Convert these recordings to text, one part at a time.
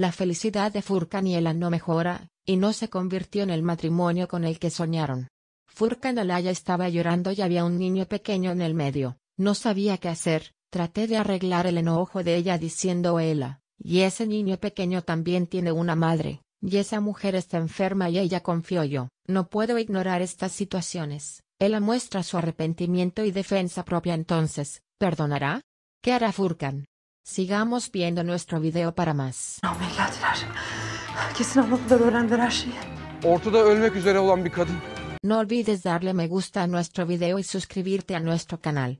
La felicidad de y Ela no mejora, y no se convirtió en el matrimonio con el que soñaron. Alaya estaba llorando y había un niño pequeño en el medio, no sabía qué hacer, traté de arreglar el enojo de ella diciendo Ela, y ese niño pequeño también tiene una madre, y esa mujer está enferma y ella confió yo, no puedo ignorar estas situaciones. Ella muestra su arrepentimiento y defensa propia entonces, ¿perdonará? ¿Qué hará Furkan? Sigamos viendo nuestro video para más. No olvides darle me gusta a nuestro video y suscribirte a nuestro canal.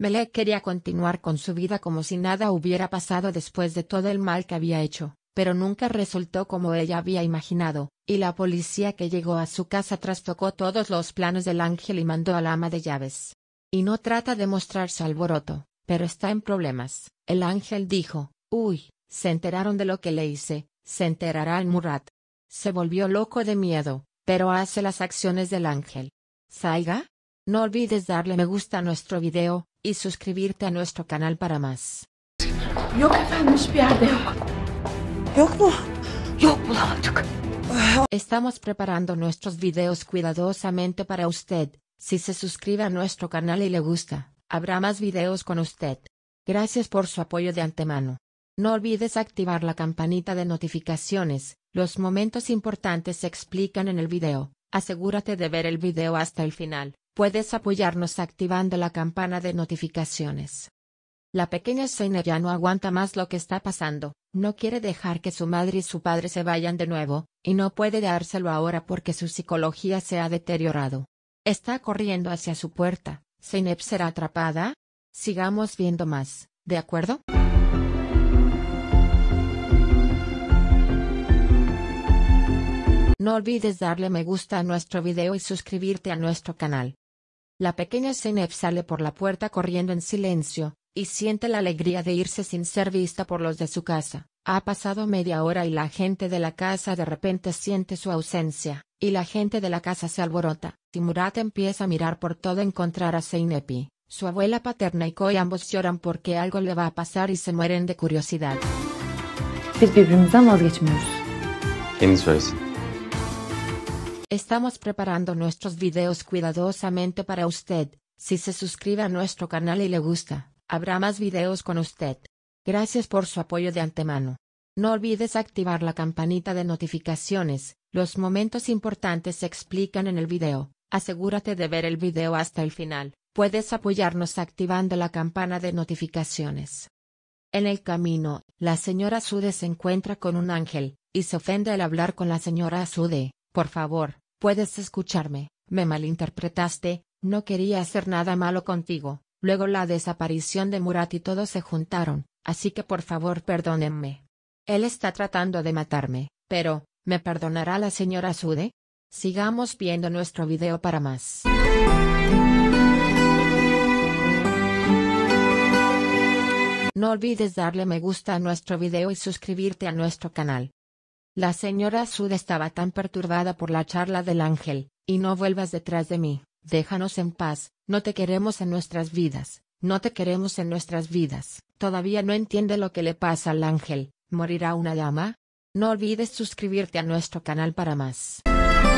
Melek quería continuar con su vida como si nada hubiera pasado después de todo el mal que había hecho, pero nunca resultó como ella había imaginado, y la policía que llegó a su casa trastocó todos los planos del ángel y mandó al ama de llaves. Y no trata de mostrar su alboroto, pero está en problemas. El ángel dijo, Uy, se enteraron de lo que le hice, se enterará el Murat. Se volvió loco de miedo, pero hace las acciones del ángel. ¿Saiga? No olvides darle me gusta a nuestro video y suscribirte a nuestro canal para más. Estamos preparando nuestros videos cuidadosamente para usted, si se suscribe a nuestro canal y le gusta. Habrá más videos con usted. Gracias por su apoyo de antemano. No olvides activar la campanita de notificaciones, los momentos importantes se explican en el video, asegúrate de ver el video hasta el final, puedes apoyarnos activando la campana de notificaciones. La pequeña Seina ya no aguanta más lo que está pasando, no quiere dejar que su madre y su padre se vayan de nuevo, y no puede dárselo ahora porque su psicología se ha deteriorado. Está corriendo hacia su puerta, Zeynep será atrapada? Sigamos viendo más, ¿de acuerdo? No olvides darle me gusta a nuestro video y suscribirte a nuestro canal. La pequeña Zeynep sale por la puerta corriendo en silencio, y siente la alegría de irse sin ser vista por los de su casa. Ha pasado media hora y la gente de la casa de repente siente su ausencia, y la gente de la casa se alborota. Murat empieza a mirar por todo encontrar a Seinepi, su abuela paterna y Koy ambos lloran porque algo le va a pasar y se mueren de curiosidad. Estamos preparando nuestros videos cuidadosamente para usted, si se suscribe a nuestro canal y le gusta, habrá más videos con usted. Gracias por su apoyo de antemano. No olvides activar la campanita de notificaciones, los momentos importantes se explican en el video. Asegúrate de ver el video hasta el final, puedes apoyarnos activando la campana de notificaciones. En el camino, la señora Sude se encuentra con un ángel, y se ofende al hablar con la señora Sude, por favor, puedes escucharme, me malinterpretaste, no quería hacer nada malo contigo, luego la desaparición de Murat y todos se juntaron, así que por favor perdónenme. Él está tratando de matarme, pero, ¿me perdonará la señora Sude? Sigamos viendo nuestro video para más. No olvides darle me gusta a nuestro video y suscribirte a nuestro canal. La señora Sud estaba tan perturbada por la charla del ángel, y no vuelvas detrás de mí, déjanos en paz, no te queremos en nuestras vidas, no te queremos en nuestras vidas. Todavía no entiende lo que le pasa al ángel, ¿morirá una dama? No olvides suscribirte a nuestro canal para más.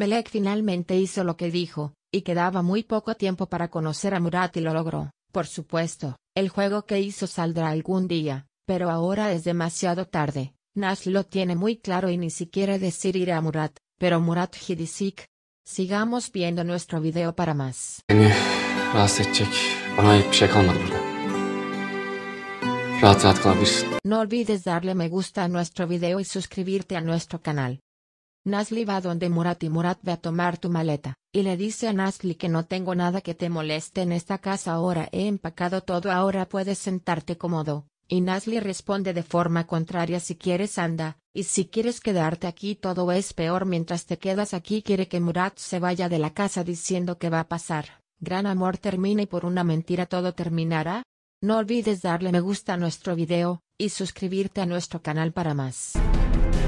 Melek finalmente hizo lo que dijo, y quedaba muy poco tiempo para conocer a Murat y lo logró. Por supuesto, el juego que hizo saldrá algún día, pero ahora es demasiado tarde. Nash lo tiene muy claro y ni siquiera decir ir a Murat, pero Murat Hidisik. Sigamos viendo nuestro video para más. No olvides darle me gusta a nuestro video y suscribirte a nuestro canal. Nasli va donde Murat y Murat ve a tomar tu maleta, y le dice a Nasli que no tengo nada que te moleste en esta casa ahora he empacado todo ahora puedes sentarte cómodo, y Nasli responde de forma contraria si quieres anda, y si quieres quedarte aquí todo es peor mientras te quedas aquí quiere que Murat se vaya de la casa diciendo que va a pasar, gran amor termina y por una mentira todo terminará. No olvides darle me gusta a nuestro video, y suscribirte a nuestro canal para más.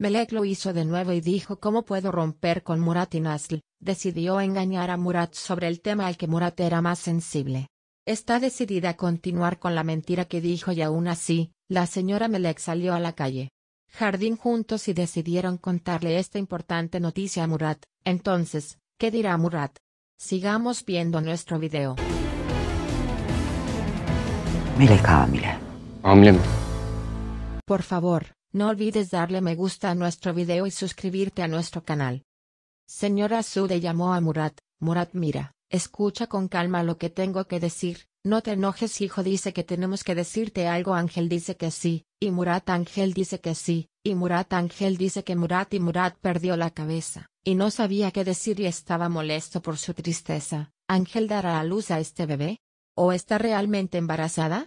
Melek lo hizo de nuevo y dijo ¿Cómo puedo romper con Murat y Nasl? Decidió engañar a Murat sobre el tema al que Murat era más sensible. Está decidida a continuar con la mentira que dijo y aún así, la señora Melek salió a la calle. Jardín juntos y decidieron contarle esta importante noticia a Murat. Entonces, ¿qué dirá Murat? Sigamos viendo nuestro video. Melek ah, ah, Por favor, no olvides darle me gusta a nuestro video y suscribirte a nuestro canal. Señora Sude llamó a Murat, Murat mira, escucha con calma lo que tengo que decir, no te enojes hijo dice que tenemos que decirte algo Ángel dice que sí, y Murat Ángel dice que sí, y Murat Ángel dice que Murat y Murat perdió la cabeza, y no sabía qué decir y estaba molesto por su tristeza, Ángel dará a luz a este bebé, ¿O está realmente embarazada?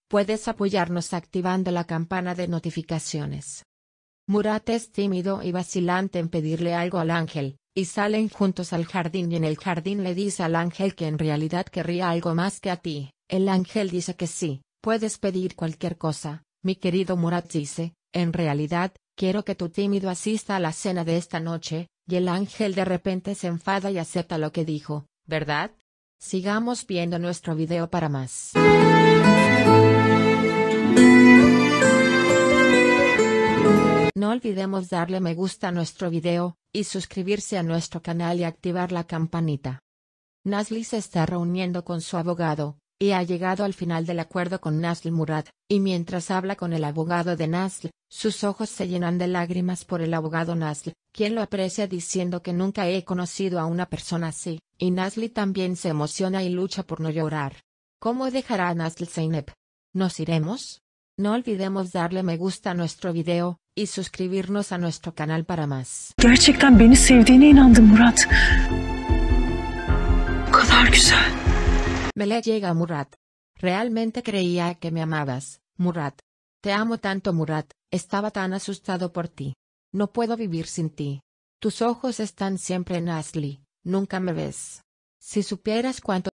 Puedes apoyarnos activando la campana de notificaciones. Murat es tímido y vacilante en pedirle algo al ángel, y salen juntos al jardín y en el jardín le dice al ángel que en realidad querría algo más que a ti. El ángel dice que sí, puedes pedir cualquier cosa. Mi querido Murat dice, en realidad, quiero que tu tímido asista a la cena de esta noche, y el ángel de repente se enfada y acepta lo que dijo, ¿verdad? Sigamos viendo nuestro video para más. No olvidemos darle me gusta a nuestro video, y suscribirse a nuestro canal y activar la campanita. Nasli se está reuniendo con su abogado, y ha llegado al final del acuerdo con Nasl Murad, y mientras habla con el abogado de Nasl, sus ojos se llenan de lágrimas por el abogado Nasl, quien lo aprecia diciendo que nunca he conocido a una persona así, y Nasli también se emociona y lucha por no llorar. ¿Cómo dejará a Nasl Zeynep? ¿Nos iremos? No olvidemos darle me gusta a nuestro video, y suscribirnos a nuestro canal para más. Gerçekten Me le llega Murat. Realmente creía que me amabas, Murat. Te amo tanto, Murat. Estaba tan asustado por ti. No puedo vivir sin ti. Tus ojos están siempre en Ashley. Nunca me ves. Si supieras cuánto